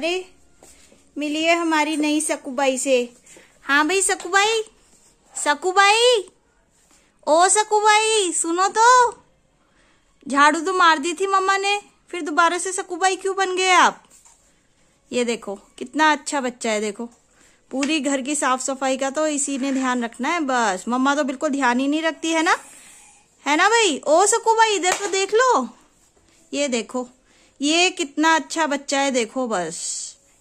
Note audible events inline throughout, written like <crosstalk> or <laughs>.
अरे मिलिए हमारी नई सकुबाई से हाँ भाई सकुबाई सकुबाई ओ सकुबाई सुनो तो झाड़ू तो मार दी थी मम्मा ने फिर दोबारा से सकुबाई क्यों बन गए आप ये देखो कितना अच्छा बच्चा है देखो पूरी घर की साफ सफाई का तो इसी ने ध्यान रखना है बस मम्मा तो बिल्कुल ध्यान ही नहीं रखती है ना है ना भाई ओ सकू भाई इधर तो देख लो ये देखो ये कितना अच्छा बच्चा है देखो बस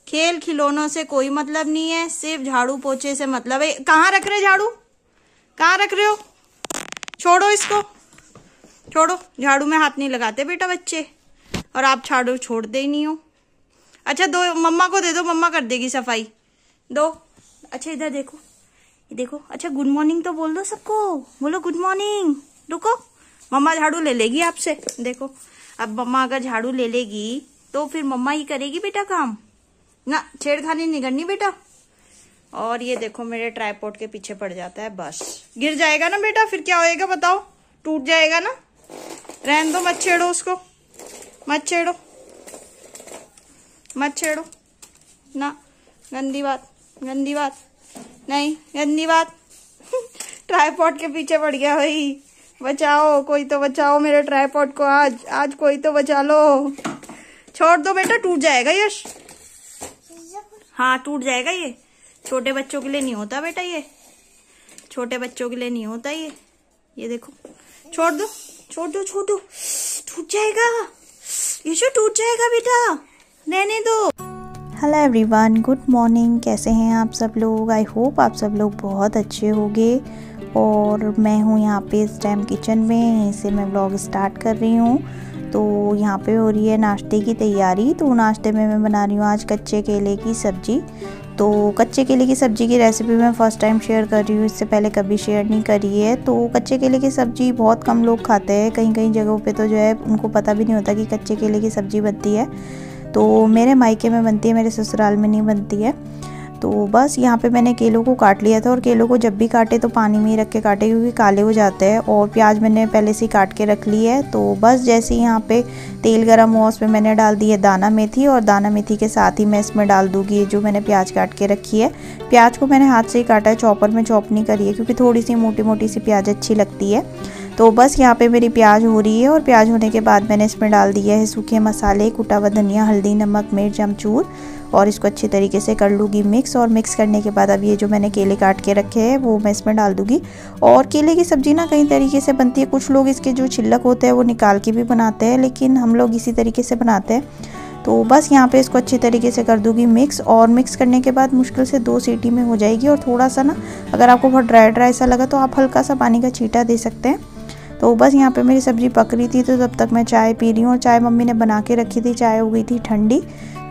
खेल खिलौनों से कोई मतलब नहीं है सिर्फ झाड़ू पोछे से मतलब है कहाँ रख रहे झाड़ू कहाँ रख रहे हो छोड़ो इसको छोड़ो झाड़ू में हाथ नहीं लगाते बेटा बच्चे और आप झाड़ू छोड़ते ही नहीं हो अच्छा दो मम्मा को दे दो मम्मा कर देगी सफाई दो अच्छा इधर देखो देखो अच्छा गुड मॉर्निंग तो बोल दो सबको बोलो गुड मॉर्निंग रुको मम्मा झाड़ू ले लेगी आपसे देखो अब मम्मा अगर झाड़ू ले लेगी तो फिर मम्मा ही करेगी बेटा काम ना छेड़खानी नहीं करनी बेटा और ये देखो मेरे ट्राईपोर्ट के पीछे पड़ जाता है बस गिर जाएगा ना बेटा फिर क्या होएगा बताओ टूट जाएगा ना रहन दो मत छेड़ो उसको मत छेड़ो मत छेड़ो ना गंदी बात गंदी बात नहीं गंदी बात ट्राईपोर्ट <laughs> के पीछे पड़ गया भाई बचाओ कोई तो बचाओ मेरे ट्राईपोर्ट को आज आज कोई तो बचा लो छोड़ दो बेटा टूट जाएगा यश हाँ टूट जाएगा ये छोटे बच्चों के लिए नहीं होता बेटा ये छोटे बच्चों के लिए नहीं होता ये ये देखो छोड़ दो छोड़ दो छोड़ दो टूट जाएगा ये शो टूट जाएगा बेटा रहने दो हेलो एवरीवन गुड मॉर्निंग कैसे हैं आप सब लोग आई होप आप सब लोग बहुत अच्छे होंगे और मैं हूँ यहाँ पे इस टाइम किचन में यहीं से मैं ब्लॉग स्टार्ट कर रही हूँ तो यहाँ पे हो रही है नाश्ते की तैयारी तो नाश्ते में मैं बना रही हूँ आज कच्चे केले की सब्ज़ी तो कच्चे केले की सब्ज़ी की रेसिपी मैं फ़र्स्ट टाइम शेयर कर रही हूँ इससे पहले कभी शेयर नहीं करी है तो कच्चे केले की सब्ज़ी बहुत कम लोग खाते हैं कहीं कहीं जगहों पे तो जो है उनको पता भी नहीं होता कि कच्चे केले की सब्ज़ी बनती है तो मेरे मायके में बनती है मेरे ससुराल में नहीं बनती है तो बस यहाँ पे मैंने केलों को काट लिया था और केलों को जब भी काटे तो पानी में ही रख के काटे क्योंकि काले हो जाते हैं और प्याज मैंने पहले से ही काट के रख ली है तो बस जैसे ही यहाँ पे तेल गर्म हुआ उसमें मैंने डाल दी है दाना मेथी और दाना मेथी के साथ ही मैं इसमें डाल दूँगी जो मैंने प्याज काट के रखी है प्याज को मैंने हाथ से ही काटा है चॉपर में चॉप नहीं करी है क्योंकि थोड़ी सी मोटी मोटी सी प्याज अच्छी लगती है तो बस यहाँ पे मेरी प्याज हो रही है और प्याज होने के बाद मैंने इसमें डाल दिया है सूखे मसाले कुटा हुआ धनिया हल्दी नमक मिर्च अमचूर और इसको अच्छे तरीके से कर लूँगी मिक्स और मिक्स करने के बाद अब ये जो मैंने केले काट के रखे हैं वो मैं इसमें डाल दूँगी और केले की सब्ज़ी ना कई तरीके से बनती है कुछ लोग इसके जो छिलक होते हैं वो निकाल के भी बनाते हैं लेकिन हम लोग इसी तरीके से बनाते हैं तो बस यहाँ पे इसको अच्छे तरीके से कर दूँगी मिक्स और मिक्स करने के बाद मुश्किल से दो सीटी में हो जाएगी और थोड़ा सा ना अगर आपको बहुत ड्राई ड्राई सा लगा तो आप हल्का सा पानी का छीटा दे सकते हैं तो बस यहाँ पे मेरी सब्ज़ी पक रही थी तो तब तक मैं चाय पी रही हूँ और चाय मम्मी ने बना के रखी थी चाय हो गई थी ठंडी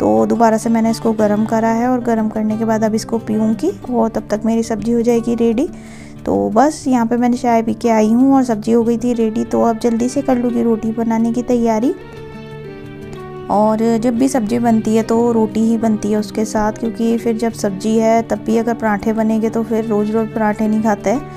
तो दोबारा से मैंने इसको गर्म करा है और गर्म करने के बाद अब इसको पीऊँगी और तब तक मेरी सब्ज़ी हो जाएगी रेडी तो बस यहाँ पे मैंने चाय पी के आई हूँ और सब्ज़ी हो गई थी रेडी तो अब जल्दी से कर लूँगी रोटी बनाने की तैयारी और जब भी सब्ज़ी बनती है तो रोटी ही बनती है उसके साथ क्योंकि फिर जब सब्ज़ी है तब भी अगर पराठे बनेंगे तो फिर रोज़ रोज़ पराठे नहीं खाते हैं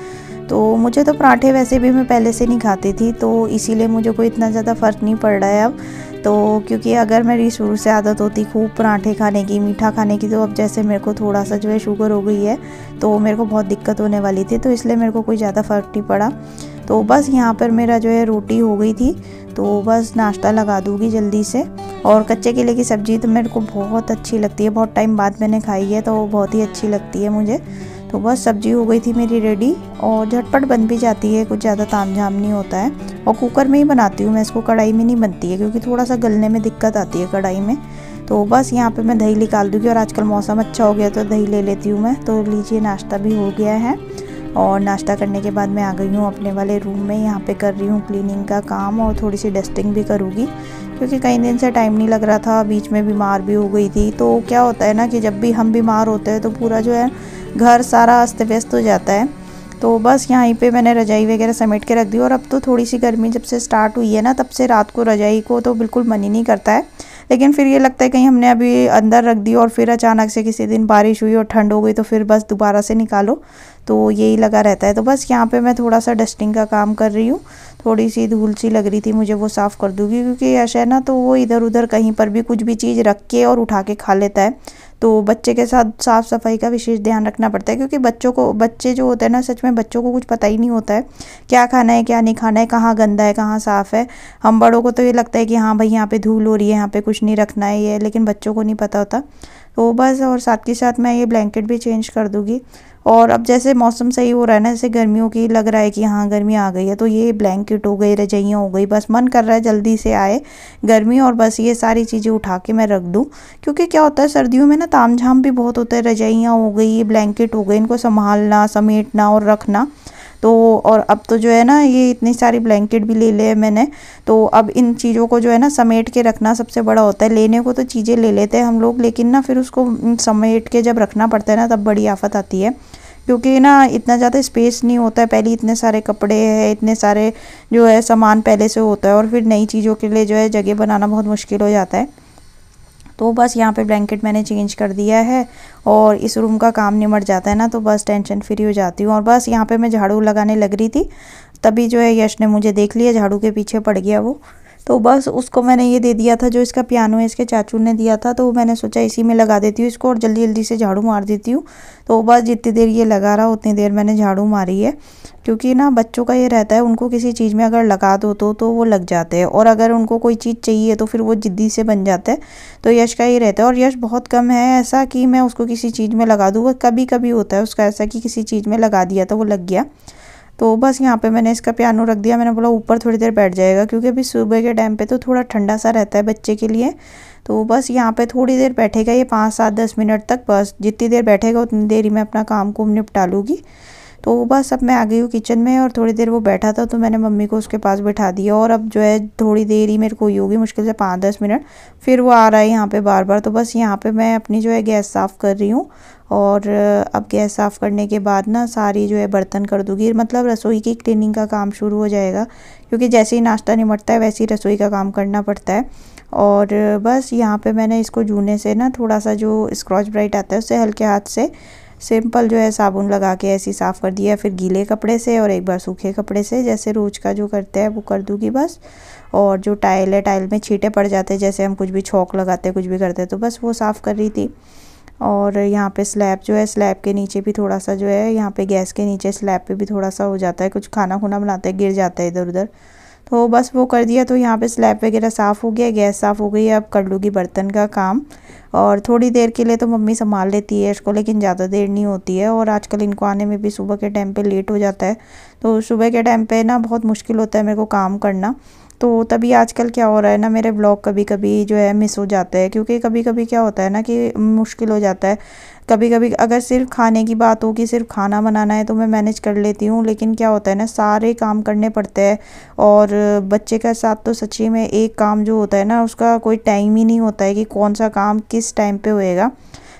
तो मुझे तो पराठे वैसे भी मैं पहले से नहीं खाती थी तो इसीलिए मुझे कोई इतना ज़्यादा फ़र्क नहीं पड़ रहा है अब तो क्योंकि अगर मेरी शुरू से आदत होती खूब पराठे खाने की मीठा खाने की तो अब जैसे मेरे को थोड़ा सा जो है शुगर हो गई है तो मेरे को बहुत दिक्कत होने वाली थी तो इसलिए मेरे को कोई ज़्यादा फ़र्क नहीं पड़ा तो बस यहाँ पर मेरा जो है रोटी हो गई थी तो बस नाश्ता लगा दूँगी जल्दी से और कच्चे केले की सब्ज़ी तो मेरे को बहुत अच्छी लगती है बहुत टाइम बाद मैंने खाई है तो बहुत ही अच्छी लगती है मुझे तो बस सब्जी हो गई थी मेरी रेडी और झटपट बन भी जाती है कुछ ज़्यादा ताम झाम नहीं होता है और कुकर में ही बनाती हूँ मैं इसको कढ़ाई में नहीं बनती है क्योंकि थोड़ा सा गलने में दिक्कत आती है कढ़ाई में तो बस यहाँ पे मैं दही निकाल दूँगी और आजकल मौसम अच्छा हो गया तो दही ले लेती हूँ मैं तो लीजिए नाश्ता भी हो गया है और नाश्ता करने के बाद मैं आ गई हूँ अपने वाले रूम में यहाँ पे कर रही हूँ क्लीनिंग का काम और थोड़ी सी डस्टिंग भी करूँगी क्योंकि कई दिन से टाइम नहीं लग रहा था बीच में बीमार भी हो गई थी तो क्या होता है ना कि जब भी हम बीमार होते हैं तो पूरा जो है घर सारा अस्त व्यस्त हो जाता है तो बस यहाँ पे मैंने रजाई वगैरह समेट के रख दी और अब तो थोड़ी सी गर्मी जब से स्टार्ट हुई है ना तब से रात को रजाई को तो बिल्कुल मन ही नहीं करता है लेकिन फिर ये लगता है कहीं हमने अभी अंदर रख दी और फिर अचानक से किसी दिन बारिश हुई और ठंड हो गई तो फिर बस दोबारा से निकालो तो यही लगा रहता है तो बस यहाँ पे मैं थोड़ा सा डस्टिंग का काम कर रही हूँ थोड़ी सी धूल सी लग रही थी मुझे वो साफ़ कर दूँगी क्योंकि ऐसा है ना तो वो इधर उधर कहीं पर भी कुछ भी चीज़ रख के और उठा के खा लेता है तो बच्चे के साथ साफ़ सफाई का विशेष ध्यान रखना पड़ता है क्योंकि बच्चों को बच्चे जो होते हैं ना सच में बच्चों को कुछ पता ही नहीं होता है क्या खाना है क्या नहीं खाना है कहाँ गंदा है कहाँ साफ़ है हम बड़ों को तो ये लगता है कि हाँ भाई यहाँ पे धूल हो रही है यहाँ पे कुछ नहीं रखना है ये लेकिन बच्चों को नहीं पता होता तो बस और साथ के साथ मैं ये ब्लैंकेट भी चेंज कर दूँगी और अब जैसे मौसम सही हो रहा है ना जैसे गर्मियों की लग रहा है कि हाँ गर्मी आ गई है तो ये ब्लैंकेट हो गई रजाइयाँ हो गई बस मन कर रहा है जल्दी से आए गर्मी और बस ये सारी चीज़ें उठा के मैं रख दूँ क्योंकि क्या होता है सर्दियों में ना तामझाम भी बहुत होता है रजाइयाँ हो गई ये ब्लैंकेट हो गई इनको संभालना समेटना और रखना तो और अब तो जो है ना ये इतनी सारी ब्लैंकेट भी ले है मैंने तो अब इन चीज़ों को जो है ना समेट के रखना सबसे बड़ा होता है लेने को तो चीज़ें ले लेते हैं हम लोग लेकिन ना फिर उसको समेट के जब रखना पड़ता है ना तब बड़ी आफत आती है क्योंकि ना इतना ज़्यादा स्पेस नहीं होता है पहले इतने सारे कपड़े हैं इतने सारे जो है सामान पहले से होता है और फिर नई चीज़ों के लिए जो है जगह बनाना बहुत मुश्किल हो जाता है तो बस यहाँ पे ब्लैंकेट मैंने चेंज कर दिया है और इस रूम का काम निमट जाता है ना तो बस टेंशन फ्री हो जाती हूँ और बस यहाँ पे मैं झाड़ू लगाने लग रही थी तभी जो है यश ने मुझे देख लिया झाड़ू के पीछे पड़ गया वो तो बस उसको मैंने ये दे दिया था जो इसका पियानो है इसके चाचू ने दिया था तो मैंने सोचा इसी में लगा देती हूँ इसको और जल्दी जल्दी से झाड़ू मार देती हूँ तो बस जितनी देर ये लगा रहा उतनी देर मैंने झाड़ू मारी है क्योंकि ना बच्चों का ये रहता है उनको किसी चीज़ में अगर लगा दो तो तो वो लग जाते हैं और अगर उनको कोई चीज़ चाहिए तो फिर वो ज़िद्दी से बन जाता है तो यश का ये रहता है और यश बहुत कम है ऐसा कि मैं उसको किसी चीज़ में लगा दूँ वह कभी कभी होता है उसका ऐसा कि किसी चीज़ में लगा दिया तो वो लग गया तो बस यहाँ पे मैंने इसका पियानो रख दिया मैंने बोला ऊपर थोड़ी देर बैठ जाएगा क्योंकि अभी सुबह के टाइम पे तो थोड़ा ठंडा सा रहता है बच्चे के लिए तो बस यहाँ पे थोड़ी देर बैठेगा ये पाँच सात दस मिनट तक बस जितनी देर बैठेगा उतनी देर ही मैं अपना काम को निपटा लूँगी तो बस अब मैं आ गई हूँ किचन में और थोड़ी देर वो बैठा था तो मैंने मम्मी को उसके पास बैठा दिया और अब जो है थोड़ी देर ही मेरे को होगी मुश्किल से पाँच दस मिनट फिर वो आ रहा है यहाँ पर बार बार तो बस यहाँ पर मैं अपनी जो है गैस साफ़ कर रही हूँ और अब गैस साफ़ करने के बाद ना सारी जो है बर्तन कर दूँगी मतलब रसोई की क्लीनिंग का काम शुरू हो जाएगा क्योंकि जैसे ही नाश्ता निमटता है वैसे ही रसोई का काम करना पड़ता है और बस यहाँ पे मैंने इसको जूने से ना थोड़ा सा जो स्क्रॉच ब्राइट आता है उससे हल्के हाथ से सिंपल जो है साबुन लगा के ऐसे साफ़ कर दिया फिर गीले कपड़े से और एक बार सूखे कपड़े से जैसे रोज का जो करते हैं वो कर दूँगी बस और जो टाइल है टाइल में छीटे पड़ जाते हैं जैसे हम कुछ भी छौक लगाते कुछ भी करते तो बस वो साफ़ कर रही थी और यहाँ पे स्लैब जो है स्लैब के नीचे भी थोड़ा सा जो है यहाँ पे गैस के नीचे स्लैब पे भी थोड़ा सा हो जाता है कुछ खाना खुना बनाते हैं गिर जाता है इधर उधर तो बस वो कर दिया तो यहाँ पे स्लैब वगैरह साफ़ हो गया गैस साफ़ हो गई अब कर लूँगी बर्तन का काम और थोड़ी देर के लिए तो मम्मी संभाल लेती है इसको लेकिन ज़्यादा देर नहीं होती है और आजकल इनको आने में भी सुबह के टाइम पे लेट हो जाता है तो सुबह के टाइम पे ना बहुत मुश्किल होता है मेरे को काम करना तो तभी आजकल क्या हो रहा है ना मेरे ब्लॉग कभी कभी जो है मिस हो जाते हैं क्योंकि कभी कभी क्या होता है ना कि मुश्किल हो जाता है कभी कभी अगर सिर्फ खाने की बात हो कि सिर्फ खाना बनाना है तो मैं मैनेज कर लेती हूँ लेकिन क्या होता है ना सारे काम करने पड़ते हैं और बच्चे के साथ तो सच्ची में एक काम जो होता है ना उसका कोई टाइम ही नहीं होता है कि कौन सा काम किस टाइम पर होएगा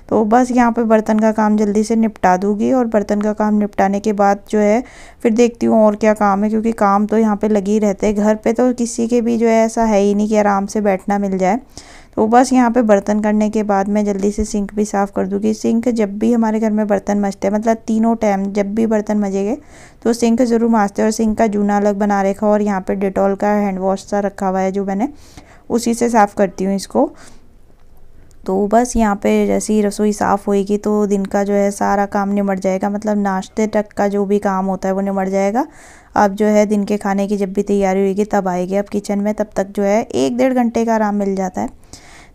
तो बस यहाँ पे बर्तन का काम जल्दी से निपटा दूँगी और बर्तन का काम निपटाने के बाद जो है फिर देखती हूँ और क्या काम है क्योंकि काम तो यहाँ पे लगी रहते हैं घर पे तो किसी के भी जो है ऐसा है ही नहीं कि आराम से बैठना मिल जाए तो बस यहाँ पे बर्तन करने के बाद मैं जल्दी से सिंक भी साफ़ कर दूँगी सिंक जब भी हमारे घर में बर्तन मजते हैं मतलब तीनों टाइम जब भी बर्तन मजेंगे तो सिंक ज़रूर माजते हैं और सिंक का जूना अलग बना रखा और यहाँ पे डिटॉल का हैंड वॉश सा रखा हुआ है जो मैंने उसी से साफ़ करती हूँ इसको तो बस यहाँ पे जैसी रसोई साफ़ होएगी तो दिन का जो है सारा काम निमट जाएगा मतलब नाश्ते तक का जो भी काम होता है वो निमट जाएगा अब जो है दिन के खाने की जब भी तैयारी होएगी तब आएगी अब किचन में तब तक जो है एक डेढ़ घंटे का आराम मिल जाता है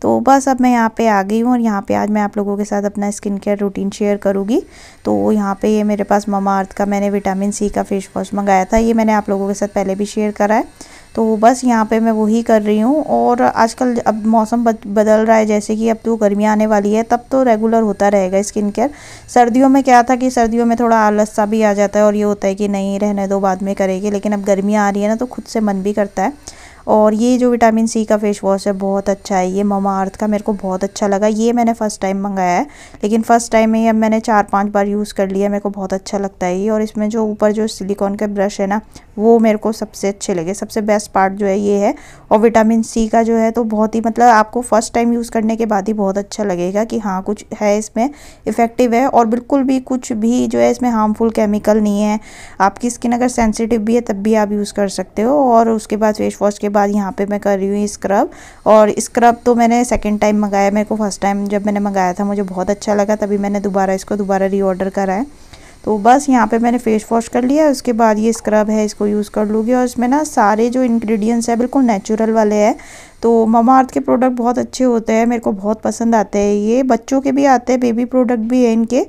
तो बस अब मैं यहाँ पे आ गई हूँ और यहाँ पे आज मैं आप लोगों के साथ अपना स्किन केयर रूटीन शेयर करूँगी तो यहाँ पे ये मेरे पास ममा अर्थ का मैंने विटामिन सी का फेस वॉश मंगाया था ये मैंने आप लोगों के साथ पहले भी शेयर करा है तो बस यहाँ पे मैं वही कर रही हूँ और आजकल अब मौसम बदल रहा है जैसे कि अब तो गर्मी आने वाली है तब तो रेगुलर होता रहेगा स्किन केयर सर्दियों में क्या था कि सर्दियों में थोड़ा आलस सा भी आ जाता है और ये होता है कि नहीं रहने दो बाद में करेंगे लेकिन अब गर्मी आ रही है ना तो खुद से मन भी करता है और ये जो विटामिन सी का फेस वॉश है बहुत अच्छा है ये ममा अर्थ का मेरे को बहुत अच्छा लगा ये मैंने फ़र्स्ट टाइम मंगाया है लेकिन फ़र्स्ट टाइम में अब मैंने चार पाँच बार यूज़ कर लिया मेरे को बहुत अच्छा लगता है ये और इसमें जो ऊपर जो सिलिकॉन के ब्रश है ना वो मेरे को सबसे अच्छे लगे सबसे बेस्ट पार्ट जो है ये है और विटामिन सी का जो है तो बहुत ही मतलब आपको फ़र्स्ट टाइम यूज़ करने के बाद ही बहुत अच्छा लगेगा कि हाँ कुछ है इसमें इफ़ेक्टिव है और बिल्कुल भी कुछ भी जो है इसमें हार्मफुल केमिकल नहीं है आपकी स्किन अगर सेंसिटिव भी है तब भी आप यूज़ कर सकते हो और उसके बाद फेस वॉश के बाद यहाँ पे मैं कर रही हूँ स्क्रब और स्क्रब तो मैंने सेकेंड टाइम मंगाया मेरे को फर्स्ट टाइम जब मैंने मंगाया था मुझे बहुत अच्छा लगा तभी मैंने दोबारा इसको दोबारा रीऑर्डर करा है तो बस यहाँ पे मैंने फेस वॉश कर लिया उसके बाद ये स्क्रब है इसको यूज़ कर लूँगी और इसमें ना सारे जो इंग्रेडिएंट्स हैं बिल्कुल नेचुरल वाले हैं तो ममाअर्थ के प्रोडक्ट बहुत अच्छे होते हैं मेरे को बहुत पसंद आते हैं ये बच्चों के भी आते हैं बेबी प्रोडक्ट भी है इनके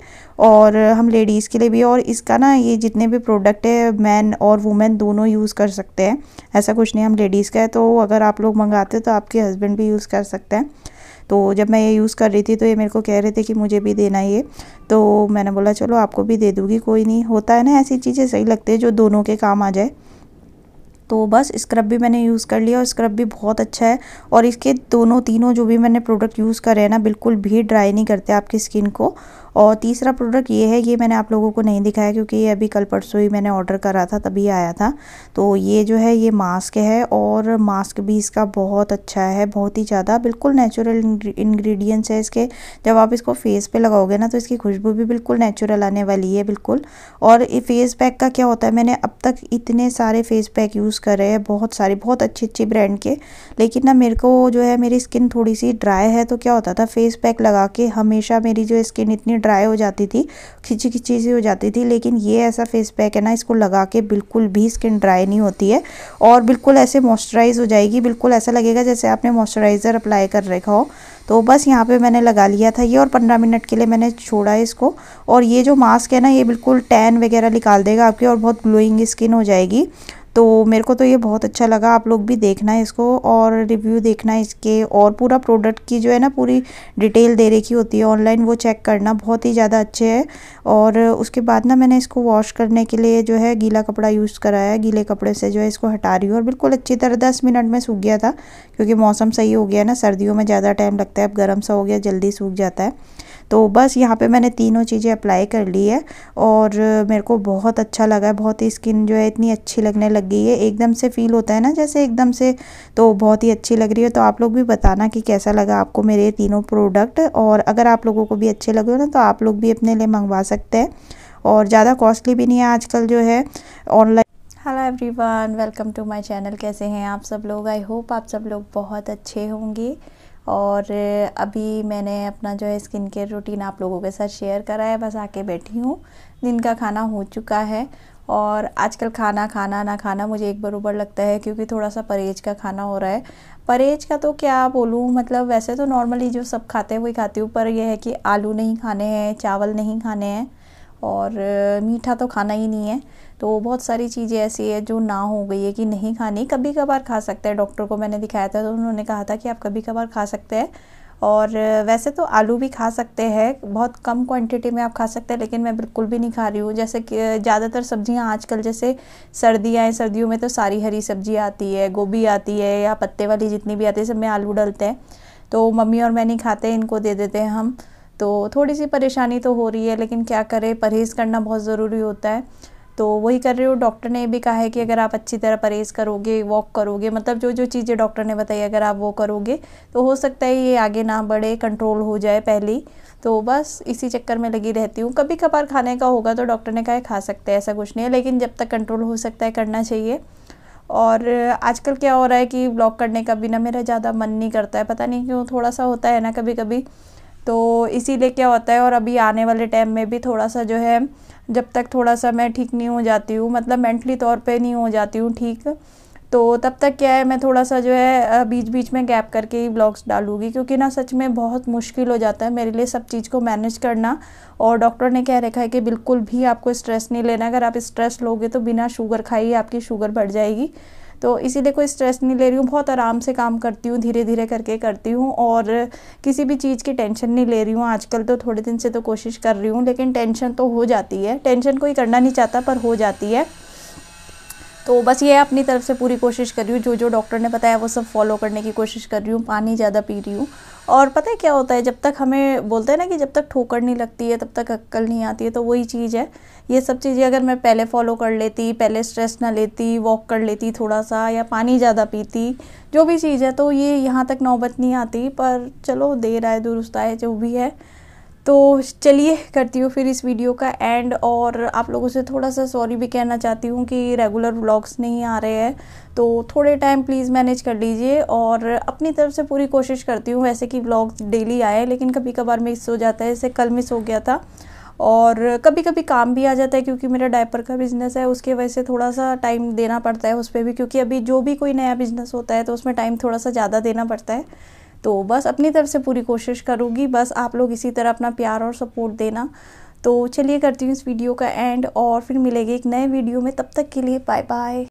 और हम लेडीज़ के लिए भी और इसका ना ये जितने भी प्रोडक्ट है मैन और वुमेन दोनों यूज़ कर सकते हैं ऐसा कुछ नहीं हम लेडीज़ का है तो अगर आप लोग मंगाते तो आपके हस्बैंड भी यूज़ कर सकते हैं तो जब मैं ये यूज़ कर रही थी तो ये मेरे को कह रहे थे कि मुझे भी देना ये तो मैंने बोला चलो आपको भी दे दूँगी कोई नहीं होता है ना ऐसी चीज़ें सही लगती है जो दोनों के काम आ जाए तो बस स्क्रब भी मैंने यूज़ कर लिया और स्क्रब भी बहुत अच्छा है और इसके दोनों तीनों जो भी मैंने प्रोडक्ट यूज़ करे हैं ना बिल्कुल भी ड्राई नहीं करते आपकी स्किन को और तीसरा प्रोडक्ट ये है ये मैंने आप लोगों को नहीं दिखाया क्योंकि ये अभी कल परसों ही मैंने ऑर्डर करा था तभी आया था तो ये जो है ये मास्क है और मास्क भी इसका बहुत अच्छा है बहुत ही ज़्यादा बिल्कुल नेचुरल इंग्रेडिएंट्स है इसके जब आप इसको फेस पे लगाओगे ना तो इसकी खुशबू भी बिल्कुल नेचुरल आने वाली है बिल्कुल और फेस पैक का क्या होता है मैंने अब तक इतने सारे फेस पैक यूज़ करे हैं बहुत सारे बहुत अच्छे अच्छे ब्रांड के लेकिन ना मेरे को जो है मेरी स्किन थोड़ी सी ड्राई है तो क्या होता था फेस पैक लगा के हमेशा मेरी जो स्किन इतनी ड्राई हो जाती थी खिंची खिंची सी हो जाती थी लेकिन ये ऐसा फेस पैक है ना इसको लगा के बिल्कुल भी स्किन ड्राई नहीं होती है और बिल्कुल ऐसे मॉइस्चराइज़ हो जाएगी बिल्कुल ऐसा लगेगा जैसे आपने मॉइस्चराइज़र अप्लाई कर रखा हो तो बस यहाँ पे मैंने लगा लिया था ये और 15 मिनट के लिए मैंने छोड़ा है इसको और ये जो मास्क है ना ये बिल्कुल टैन वगैरह निकाल देगा आपकी और बहुत ग्लोइंग स्किन हो जाएगी तो मेरे को तो ये बहुत अच्छा लगा आप लोग भी देखना है इसको और रिव्यू देखना है इसके और पूरा प्रोडक्ट की जो है ना पूरी डिटेल दे रखी होती है ऑनलाइन वो चेक करना बहुत ही ज़्यादा अच्छे है और उसके बाद ना मैंने इसको वॉश करने के लिए जो है गीला कपड़ा यूज़ कराया गीले कपड़े से जो है इसको हटा रही हूँ और बिल्कुल अच्छी तरह दस मिनट में सूख गया था क्योंकि मौसम सही हो गया ना सर्दियों में ज़्यादा टाइम लगता है अब गर्म सा हो गया जल्दी सूख जाता है तो बस यहाँ पे मैंने तीनों चीज़ें अप्लाई कर ली है और मेरे को बहुत अच्छा लगा है बहुत ही स्किन जो है इतनी अच्छी लगने लग गई है एकदम से फील होता है ना जैसे एकदम से तो बहुत ही अच्छी लग रही है तो आप लोग भी बताना कि कैसा लगा आपको मेरे तीनों प्रोडक्ट और अगर आप लोगों को भी अच्छे लगे ना तो आप लोग भी अपने लिए मंगवा सकते हैं और ज़्यादा कॉस्टली भी नहीं है आजकल जो है online hello everyone welcome to my channel कैसे हैं आप सब लोग आई होप आप सब लोग बहुत अच्छे होंगे और अभी मैंने अपना जो है स्किन केयर रूटीन आप लोगों के साथ शेयर करा है बस आके बैठी हूँ दिन का खाना हो चुका है और आजकल खाना खाना ना खाना मुझे एक बरूबर लगता है क्योंकि थोड़ा सा परहेज का खाना हो रहा है परहेज का तो क्या बोलूँ मतलब वैसे तो नॉर्मली जो सब खाते हैं वही खाती हूँ पर यह है कि आलू नहीं खाने हैं चावल नहीं खाने हैं और मीठा तो खाना ही नहीं है तो बहुत सारी चीज़ें ऐसी है जो ना हो गई है कि नहीं खानी कभी कभार खा सकते हैं डॉक्टर को मैंने दिखाया था तो उन्होंने कहा था कि आप कभी कभार खा सकते हैं और वैसे तो आलू भी खा सकते हैं बहुत कम क्वांटिटी में आप खा सकते हैं लेकिन मैं बिल्कुल भी नहीं खा रही हूँ जैसे कि ज़्यादातर सब्जियाँ आजकल जैसे सर्दियाँ हैं सर्दियों में तो सारी हरी सब्जी आती है गोभी आती है या पत्ते वाली जितनी भी आती है सब में आलू डलते हैं तो मम्मी और मैं नहीं खाते इनको दे देते हैं हम तो थोड़ी सी परेशानी तो हो रही है लेकिन क्या करें परहेज़ करना बहुत ज़रूरी होता है तो वही कर रहे हो डॉक्टर ने भी कहा है कि अगर आप अच्छी तरह परहेज़ करोगे वॉक करोगे मतलब जो जो चीज़ें डॉक्टर ने बताई अगर आप वो करोगे तो हो सकता है ये आगे ना बढ़े कंट्रोल हो जाए पहले तो बस इसी चक्कर में लगी रहती हूँ कभी कभार खाने का होगा तो डॉक्टर ने कहा है खा सकते हैं ऐसा कुछ नहीं है लेकिन जब तक कंट्रोल हो सकता है करना चाहिए और आजकल क्या हो रहा है कि ब्लॉग करने का भी ना मेरा ज़्यादा मन नहीं करता है पता नहीं क्यों थोड़ा सा होता है ना कभी कभी तो इसीलिए क्या होता है और अभी आने वाले टाइम में भी थोड़ा सा जो है जब तक थोड़ा सा मैं ठीक नहीं हो जाती हूँ मतलब मेंटली तौर पे नहीं हो जाती हूँ ठीक तो तब तक क्या है मैं थोड़ा सा जो है बीच बीच में गैप करके ही ब्लॉग्स डालूंगी क्योंकि ना सच में बहुत मुश्किल हो जाता है मेरे लिए सब चीज़ को मैनेज करना और डॉक्टर ने क्या रखा है कि बिल्कुल भी आपको स्ट्रेस नहीं लेना अगर आप स्ट्रेस लोगे तो बिना शुगर खाई आपकी शुगर बढ़ जाएगी तो इसीलिए कोई स्ट्रेस नहीं ले रही हूँ बहुत आराम से काम करती हूँ धीरे धीरे करके करती हूँ और किसी भी चीज़ की टेंशन नहीं ले रही हूँ आजकल तो थोड़े दिन से तो कोशिश कर रही हूँ लेकिन टेंशन तो हो जाती है टेंशन कोई करना नहीं चाहता पर हो जाती है तो बस ये अपनी तरफ से पूरी कोशिश कर रही हूँ जो जो डॉक्टर ने बताया वो सब फॉलो करने की कोशिश कर रही हूँ पानी ज़्यादा पी रही हूँ और पता है क्या होता है जब तक हमें बोलते हैं ना कि जब तक ठोकर नहीं लगती है तब तक अक्कल नहीं आती है तो वही चीज़ है ये सब चीज़ें अगर मैं पहले फॉलो कर लेती पहले स्ट्रेस ना लेती वॉक कर लेती थोड़ा सा या पानी ज़्यादा पीती जो भी चीज़ है तो ये यहाँ तक नौबत नहीं आती पर चलो देर आए दुरुस्त आए जो भी है तो चलिए करती हूँ फिर इस वीडियो का एंड और आप लोगों से थोड़ा सा सॉरी भी कहना चाहती हूँ कि रेगुलर व्लॉग्स नहीं आ रहे हैं तो थोड़े टाइम प्लीज़ मैनेज कर लीजिए और अपनी तरफ से पूरी कोशिश करती हूँ वैसे कि व्लॉग्स डेली आए लेकिन कभी कभार मिस हो जाता है जैसे कल मिस हो गया था और कभी कभी काम भी आ जाता है क्योंकि मेरा डायपर का बिज़नेस है उसके वजह से थोड़ा सा टाइम देना पड़ता है उस पर भी क्योंकि अभी जो भी कोई नया बिज़नेस होता है तो उसमें टाइम थोड़ा सा ज़्यादा देना पड़ता है तो बस अपनी तरफ से पूरी कोशिश करूँगी बस आप लोग इसी तरह अपना प्यार और सपोर्ट देना तो चलिए करती हूँ इस वीडियो का एंड और फिर मिलेगी एक नए वीडियो में तब तक के लिए बाय बाय